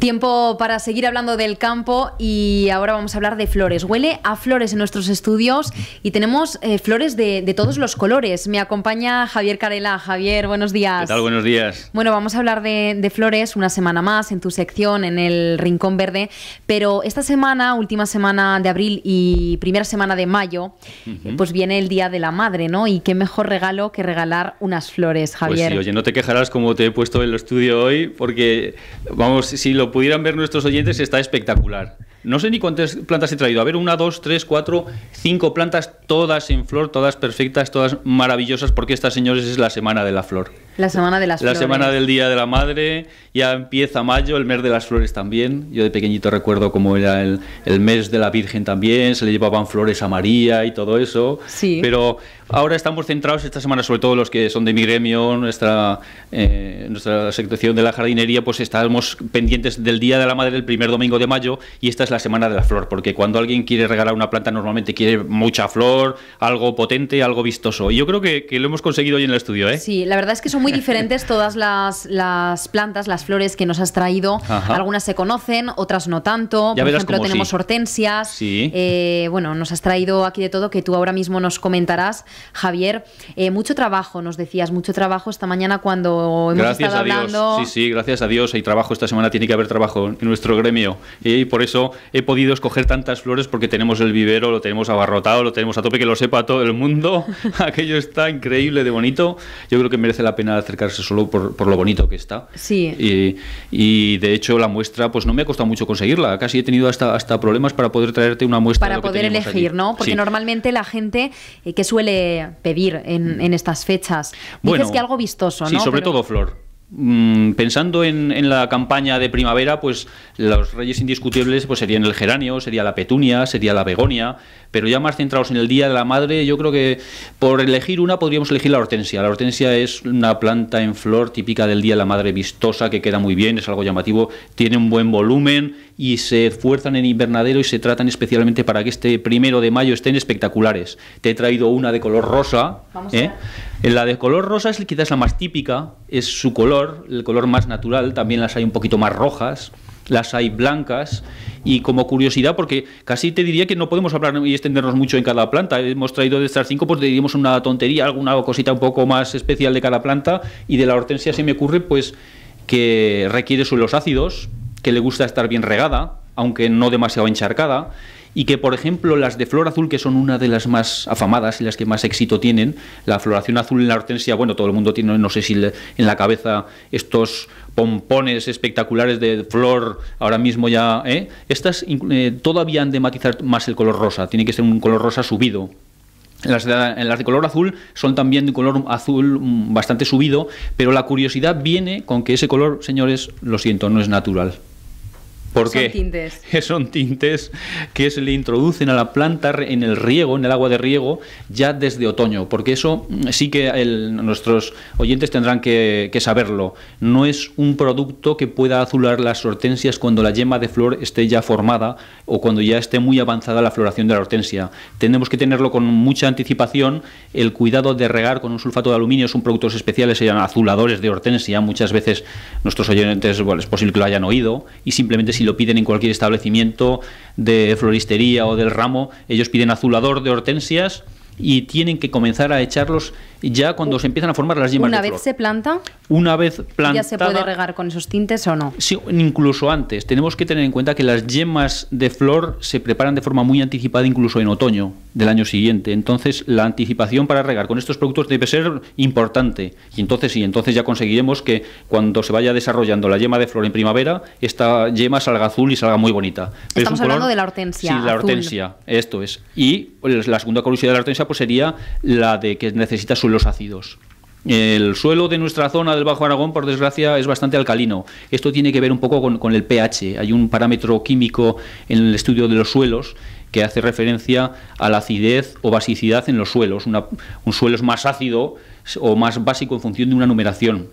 Tiempo para seguir hablando del campo y ahora vamos a hablar de flores. Huele a flores en nuestros estudios y tenemos eh, flores de, todos los colores. Me acompaña Javier Carela. Javier, buenos días. ¿Qué tal? Buenos días. Bueno, vamos a hablar de, flores una semana más en tu sección, en el Rincón Verde. Pero esta semana, última semana de abril y primera semana de mayo, pues viene el Día de la Madre, ¿no? Y qué mejor regalo que regalar unas flores, Javier. Pues sí, oye, no te quejarás como te he puesto en el estudio hoy, porque vamos, si lo pudieran ver nuestros oyentes, está espectacular. No sé ni cuántas plantas he traído. A ver, una, dos, tres, cuatro, cinco plantas, todas en flor, todas perfectas, todas maravillosas, porque esta, señores, es la semana de la flor. La semana de las semana del Día de la Madre, ya empieza mayo, el mes de las flores también. Yo de pequeñito recuerdo cómo era el, mes de la Virgen también, se le llevaban flores a María y todo eso. Sí. Pero ahora estamos centrados esta semana, sobre todo los que son de mi gremio, nuestra, eh, nuestra sección de la jardinería, pues estamos pendientes del Día de la Madre, el primer domingo de mayo, y esta la semana de la flor, porque cuando alguien quiere regalar una planta normalmente quiere mucha flor, algo potente, algo vistoso. Y yo creo que, lo hemos conseguido hoy en el estudio. ¿eh? Sí, la verdad es que son muy diferentes todas las, plantas, las flores que nos has traído. Algunas se conocen, otras no tanto. Ya Por ejemplo, tenemos hortensias. Sí. Eh, bueno, nos has traído aquí de todo que tú ahora mismo nos comentarás, Javier. Eh, mucho trabajo, nos decías, mucho trabajo esta mañana cuando hemos gracias a Dios. Sí, sí, gracias a Dios hay trabajo. Esta semana tiene que haber trabajo en nuestro gremio. Y por eso he podido escoger tantas flores porque tenemos el vivero, lo tenemos abarrotado, lo tenemos a tope, que lo sepa todo el mundo. Aquello está increíble de bonito. Yo creo que merece la pena acercarse solo por, lo bonito que está. Sí. Y, de hecho la muestra, pues no me ha costado mucho conseguirla. Casi he tenido hasta, hasta problemas para poder traerte una muestra. Para poder elegir, ¿no? Porque normalmente la gente eh, que suele pedir en, estas fechas, dices bueno, que algo vistoso, ¿no? Sí, sobre todo flor. Mm, pensando en, la campaña de primavera, pues los reyes indiscutibles pues serían el geranio, sería la petunia, sería la begonia, pero ya más centrados en el Día de la Madre, yo creo que por elegir una podríamos elegir la hortensia. La hortensia es una planta en flor típica del Día de la Madre, vistosa, que queda muy bien, es algo llamativo, tiene un buen volumen y se esfuerzan en invernadero y se tratan especialmente para que este primero de mayo estén espectaculares. Te he traído una de color rosa. ¿eh? La de color rosa es quizás la más típica, es su color, el color más natural, también las hay un poquito más rojas, las hay blancas y como curiosidad, porque casi te diría que no podemos hablar y extendernos mucho en cada planta, hemos traído de estas cinco, pues diríamos una tontería, alguna cosita un poco más especial de cada planta y de la hortensia se me ocurre pues que requiere suelos ácidos, que le gusta estar bien regada, aunque no demasiado encharcada, y que, por ejemplo, las de flor azul, que son una de las más afamadas y las que más éxito tienen, la floración azul en la hortensia, bueno, todo el mundo tiene, no sé si en la cabeza estos pompones espectaculares de flor, ahora mismo ya, ¿eh? estas eh, todavía han de matizar más el color rosa, tiene que ser un color rosa subido, las de, las de, color azul son también de color azul mm, bastante subido, pero la curiosidad viene con que ese color, señores, lo siento, no es natural. Porque son tintes. son tintes que se le introducen a la planta en el riego, en el agua de riego, ya desde otoño, porque eso sí que nuestros oyentes tendrán que, saberlo. No es un producto que pueda azular las hortensias cuando la yema de flor esté ya formada o cuando ya esté muy avanzada la floración de la hortensia. Tenemos que tenerlo con mucha anticipación. El cuidado de regar con un sulfato de aluminio son productos especiales, se azuladores de hortensia. Muchas veces nuestros oyentes, bueno, es posible que lo hayan oído y simplemente si lo piden en cualquier establecimiento de floristería o del ramo, ellos piden azulador de hortensias y tienen que comenzar a echarlos ya cuando se empiezan a formar las yemas. ¿Una vez se planta? Una vez plantada. ¿Ya se puede regar con esos tintes o no? Sí, incluso antes. Tenemos que tener en cuenta que las yemas de flor se preparan de forma muy anticipada, incluso en otoño del año siguiente. Entonces, la anticipación para regar con estos productos debe ser importante. Y entonces, sí, entonces ya conseguiremos que cuando se vaya desarrollando la yema de flor en primavera, esta yema salga azul y salga muy bonita. Estamos hablando de la hortensia. Sí, la hortensia, esto es. Y la segunda curiosidad de la hortensia pues sería la de que necesita suelos ácidos. El suelo de nuestra zona del Bajo Aragón, por desgracia, es bastante alcalino. Esto tiene que ver un poco con, el pH. Hay un parámetro químico en el estudio de los suelos que hace referencia a la acidez o basicidad en los suelos. un suelo es más ácido o más básico en función de una numeración.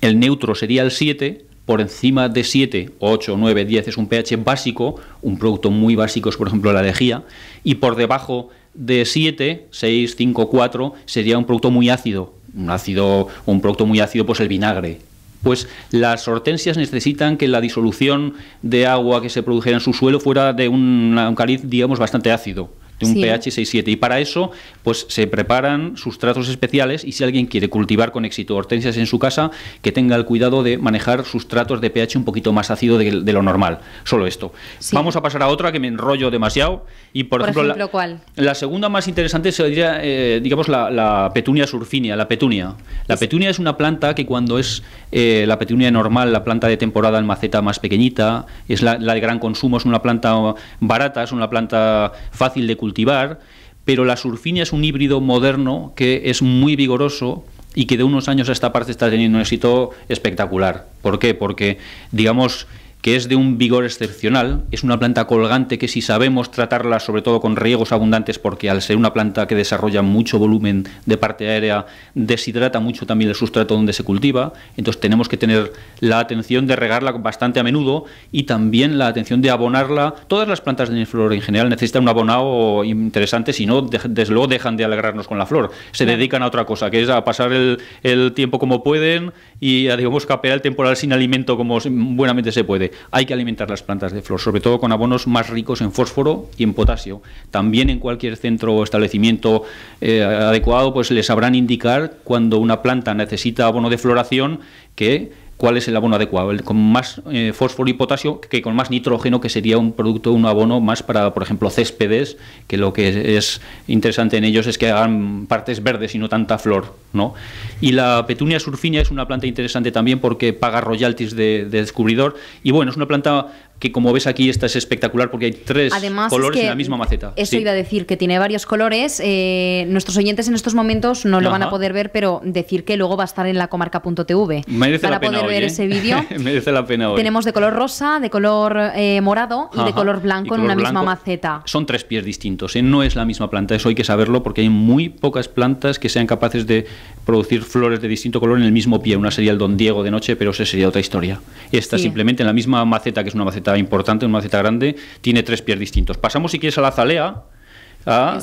El neutro sería el 7, por encima de 7, 8, 9, 10 es un pH básico, un producto muy básico es por ejemplo la lejía, y por debajo de 7, 6, 5, 4 sería un producto muy ácido. Un ácido, un producto muy ácido, pues el vinagre. Pues las hortensias necesitan que la disolución de agua que se produjera en su suelo fuera de un, un cariz, digamos, bastante ácido de un pH 6-7. Y para eso, pues se preparan sustratos especiales y si alguien quiere cultivar con éxito hortensias en su casa, que tenga el cuidado de manejar sustratos de pH un poquito más ácido de, lo normal. Solo esto. Vamos a pasar a otra que me enrollo demasiado. Y por, ejemplo, la, ¿cuál? la, segunda más interesante sería, eh, digamos, la, petunia surfinia, la petunia. La petunia es una planta que cuando es eh, la petunia normal, la planta de temporada en maceta más pequeñita, es la, la de gran consumo, es una planta barata, es una planta fácil de cultivar cultivar, pero la surfinia es un híbrido moderno que es muy vigoroso y que de unos años a esta parte está teniendo un éxito espectacular. ¿Por qué? Porque, digamos, que es de un vigor excepcional. Es una planta colgante que si sabemos tratarla, sobre todo con riegos abundantes, porque al ser una planta que desarrolla mucho volumen de parte aérea, deshidrata mucho también el sustrato donde se cultiva. Entonces tenemos que tener la atención de regarla bastante a menudo y también la atención de abonarla. Todas las plantas de flor en general necesitan un abonado interesante, si no, desde luego dejan de alegrarnos con la flor. Se dedican a otra cosa, que es a pasar el, tiempo como pueden y a, digamos, capear el temporal sin alimento como buenamente se puede. Hay que alimentar las plantas de flor, sobre todo con abonos más ricos en fósforo y en potasio. También en cualquier centro o establecimiento eh, adecuado, pues les sabrán indicar cuando una planta necesita abono de floración que cuál es el abono adecuado, con más eh, fósforo y potasio que con más nitrógeno, que sería un producto, un abono más para, por ejemplo, céspedes, que lo que es interesante en ellos es que hagan partes verdes y no tanta flor. ¿no? Y la petunia surfinia es una planta interesante también porque paga royalties de, de descubridor y bueno, es una planta que como ves aquí esta es espectacular porque hay tres colores en la misma maceta. Eso iba a decir, que tiene varios colores. Eh, nuestros oyentes en estos momentos no lo van a poder ver, pero decir que luego va a estar en la comarca.tv. ¿eh? Merece Para la pena poder ver ese vídeo. Tenemos de color rosa, de color eh, morado y de color blanco en una misma maceta. Son tres pies distintos, no es la misma planta, eso hay que saberlo porque hay muy pocas plantas que sean capaces de producir flores de distinto color en el mismo pie. Una sería el Don Diego de noche, pero esa sería otra historia. Esta simplemente en la misma maceta, que es una maceta importante, una maceta grande, tiene tres pies distintos. Pasamos, si quieres, a la azalea.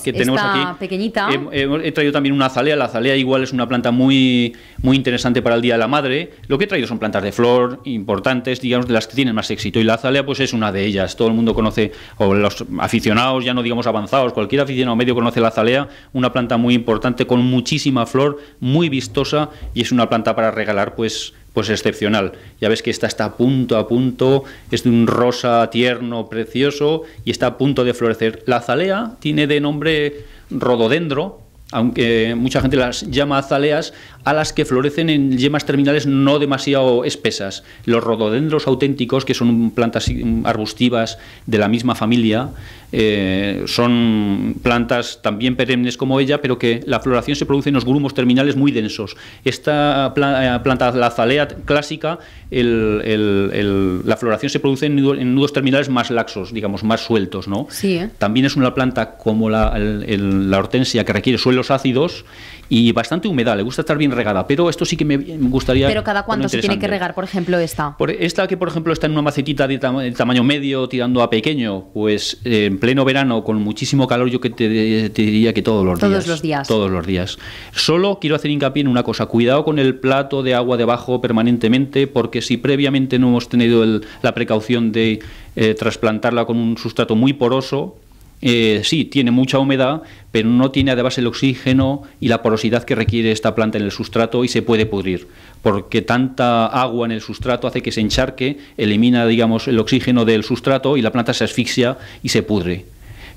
que tenemos aquí. pequeñita. He, traído también una azalea. La zalea igual es una planta muy, muy interesante para el Día de la Madre. Lo que he traído son plantas de flor importantes, digamos, de las que tienen más éxito. Y la zalea, pues es una de ellas. Todo el mundo conoce, o los aficionados, ya no digamos avanzados, cualquier aficionado medio conoce la azalea. Una planta muy importante con muchísima flor, muy vistosa y es una planta para regalar pues pues excepcional. Ya ves que esta está a punto a punto, es de un rosa tierno, precioso y está a punto de florecer. La azalea tiene de nombre rododendro, aunque mucha gente las llama azaleas a las que florecen en yemas terminales no demasiado espesas. Los rododendros auténticos, que son plantas arbustivas de la misma familia, eh, son plantas también perennes como ella, pero que la floración se produce en los grumos terminales muy densos. Esta eh, planta, la azalea clásica, la floración se produce en nudos, terminales más laxos, digamos, más sueltos. ¿no? ¿eh? También es una planta como la, la hortensia que requiere suelos ácidos y bastante humedad, le gusta estar bien regada, pero esto sí que me gustaría... Pero cada cuánto se tiene que regar, por ejemplo, esta. Por esta que, por ejemplo, está en una macetita de, tamaño medio, tirando a pequeño, pues eh, en pleno verano, con muchísimo calor, yo que te, diría que todos los días. Todos los días. Todos los días. Solo quiero hacer hincapié en una cosa, cuidado con el plato de agua debajo permanentemente, porque si previamente no hemos tenido la precaución de eh, trasplantarla con un sustrato muy poroso, eh, sí, tiene mucha humedad, pero no tiene además el oxígeno y la porosidad que requiere esta planta en el sustrato y se puede pudrir, porque tanta agua en el sustrato hace que se encharque, elimina, digamos, el oxígeno del sustrato y la planta se asfixia y se pudre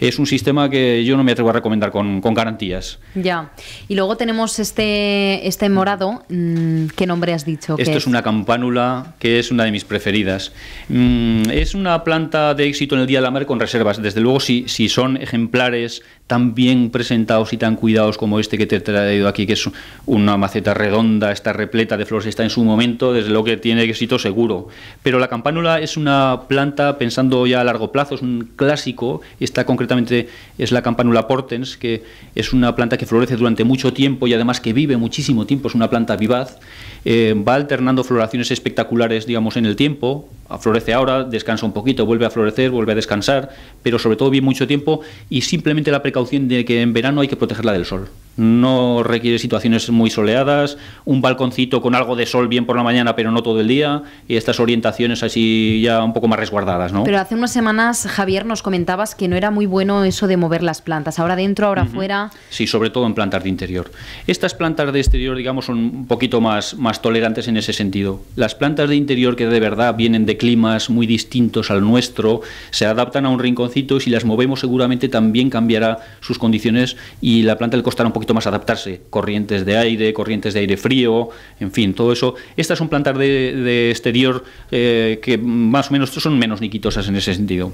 es un sistema que yo no me atrevo a recomendar con, garantías. Ya. Y luego tenemos este, este morado. Mm, ¿Qué nombre has dicho? Esto es? una campánula que es una de mis preferidas. Mm, es una planta de éxito en el Día de la Mar con reservas. Desde luego, si, si son ejemplares tan bien presentados y tan cuidados como este que te he traído aquí, que es una maceta redonda, está repleta de flores, está en su momento, desde lo que tiene éxito seguro. Pero la campánula es una planta, pensando ya a largo plazo, es un clásico, está concretamente, es la campánula portens, que es una planta que florece durante mucho tiempo y además que vive muchísimo tiempo, es una planta vivaz eh, va alternando floraciones espectaculares, digamos, en el tiempo, florece ahora, descansa un poquito, vuelve a florecer, vuelve a descansar, pero sobre todo bien mucho tiempo y simplemente la precaución de que en verano hay que protegerla del sol no requiere situaciones muy soleadas, un balconcito con algo de sol bien por la mañana, pero no todo el día, y estas orientaciones así ya un poco más resguardadas, Pero hace unas semanas, Javier, nos comentabas que no era muy bueno eso de mover las plantas, ahora dentro, ahora fuera. Sí, sobre todo en plantas de interior. Estas plantas de exterior, digamos, son un poquito más, más tolerantes en ese sentido. Las plantas de interior que de verdad vienen de climas muy distintos al nuestro, se adaptan a un rinconcito y si las movemos seguramente también cambiará sus condiciones y la planta le costará un poco poquito más adaptarse, corrientes de aire, corrientes de aire frío, en fin, todo eso. Estas son plantas de, de exterior eh, que más o menos son menos niquitosas en ese sentido.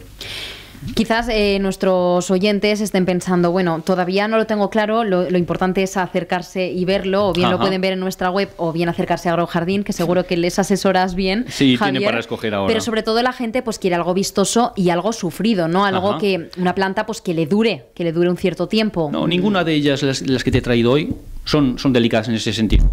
Quizás eh, nuestros oyentes estén pensando, bueno, todavía no lo tengo claro, lo, importante es acercarse y verlo, o bien lo pueden ver en nuestra web, o bien acercarse a Agrojardín, que seguro que les asesoras bien. Sí, tiene para escoger ahora. Pero sobre todo la gente pues quiere algo vistoso y algo sufrido, ¿no? Algo que, una planta pues que le dure, que le dure un cierto tiempo. No, ninguna de ellas, las, que te he traído hoy, son, son delicadas en ese sentido.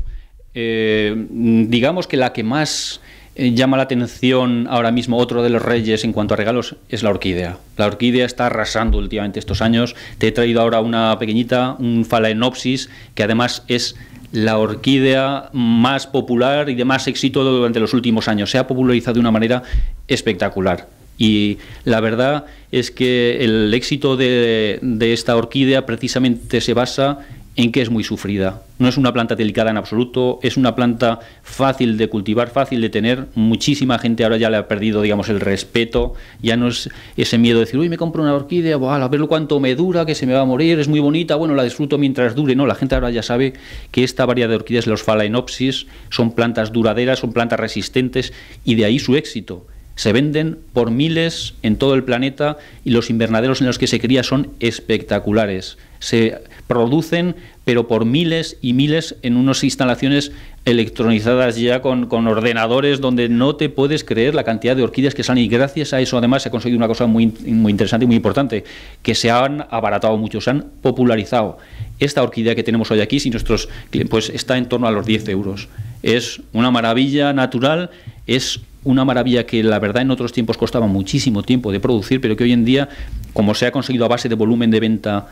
Eh, digamos que la que más eh, llama la atención ahora mismo otro de los reyes en cuanto a regalos es la orquídea. La orquídea está arrasando últimamente estos años. Te he traído ahora una pequeñita, un Phalaenopsis, que además es la orquídea más popular y de más éxito durante los últimos años. Se ha popularizado de una manera espectacular. Y la verdad es que el éxito de, de esta orquídea precisamente se basa en que es muy sufrida. No es una planta delicada en absoluto, es una planta fácil de cultivar, fácil de tener. Muchísima gente ahora ya le ha perdido, digamos, el respeto. Ya no es ese miedo de decir, uy, me compro una orquídea, a verlo cuánto me dura, que se me va a morir, es muy bonita, bueno, la disfruto mientras dure. No, la gente ahora ya sabe que esta variedad de orquídeas, los phalaenopsis, son plantas duraderas, son plantas resistentes y de ahí su éxito. Se venden por miles en todo el planeta y los invernaderos en los que se cría son espectaculares se producen, pero por miles y miles en unas instalaciones electronizadas ya con, ordenadores donde no te puedes creer la cantidad de orquídeas que salen y gracias a eso además se ha conseguido una cosa muy, muy interesante y muy importante, que se han abaratado mucho, se han popularizado. Esta orquídea que tenemos hoy aquí, si nuestros, pues está en torno a los 10 euros. Es una maravilla natural, es una maravilla que la verdad en otros tiempos costaba muchísimo tiempo de producir, pero que hoy en día, como se ha conseguido a base de volumen de venta,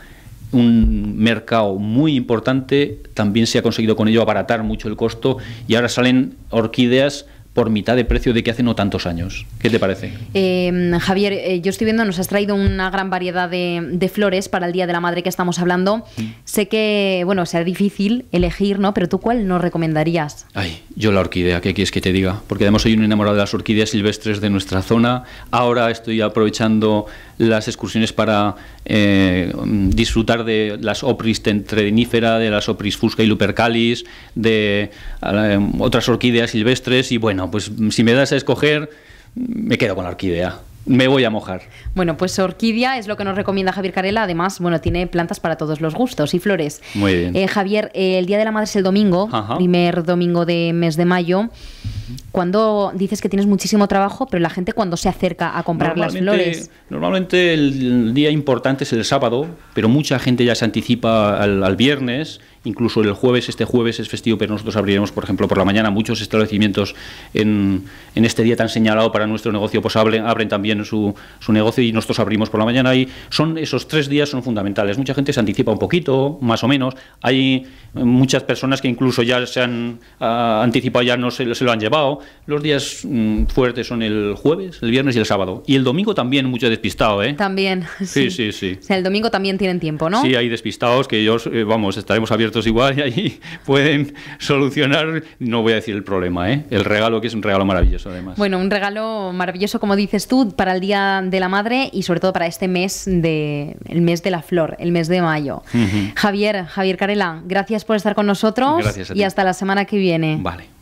un mercado muy importante, también se ha conseguido con ello abaratar mucho el costo y ahora salen orquídeas por mitad de precio de que hace no tantos años. ¿Qué te parece? Em, Javier, eh, yo estoy viendo, nos has traído una gran variedad de, flores para el Día de la Madre que estamos hablando. Mm. Sé que, bueno, será difícil elegir, ¿no? Pero tú cuál nos recomendarías? Ay, yo la orquídea, ¿qué quieres que te diga? Porque además soy un enamorado de las orquídeas silvestres de nuestra zona. Ahora estoy aprovechando las excursiones para eh, disfrutar de las Opris tentrenífera, de las Opris fusca y lupercalis, de eh, otras orquídeas silvestres. Y bueno, pues si me das a escoger, me quedo con la orquídea. Me voy a mojar. Bueno, pues orquídea es lo que nos recomienda Javier Carela. Además, bueno, tiene plantas para todos los gustos y flores. Muy bien. Eh, Javier, eh, el Día de la Madre es el domingo, primer domingo de mes de mayo. Cuando dices que tienes muchísimo trabajo, pero la gente cuando se acerca a comprar las flores. Normalmente el, día importante es el sábado, pero mucha gente ya se anticipa al viernes incluso el jueves, este jueves es festivo, pero nosotros abriremos, por ejemplo, por la mañana muchos establecimientos en, en este día tan señalado para nuestro negocio, pues abren, también su, su, negocio y nosotros abrimos por la mañana y son esos tres días son fundamentales. Mucha gente se anticipa un poquito, más o menos. Hay muchas personas que incluso ya se han ah, anticipado, ya no se, lo han llevado. Los días mm, fuertes son el jueves, el viernes y el sábado. Y el domingo también, mucho despistado, ¿eh? También. Sí, sí, sí. el domingo también tienen tiempo, ¿no? Sí, hay despistados que ellos, eh, vamos, estaremos abiertos igual y ahí pueden solucionar, no voy a decir el problema, ¿eh? el regalo, que es un regalo maravilloso además. Bueno, un regalo maravilloso, como dices tú, para el Día de la Madre y sobre todo para este mes, de, el mes de la flor, el mes de mayo. Javier, Javier Carela, gracias por estar con nosotros y hasta la semana que viene. Vale.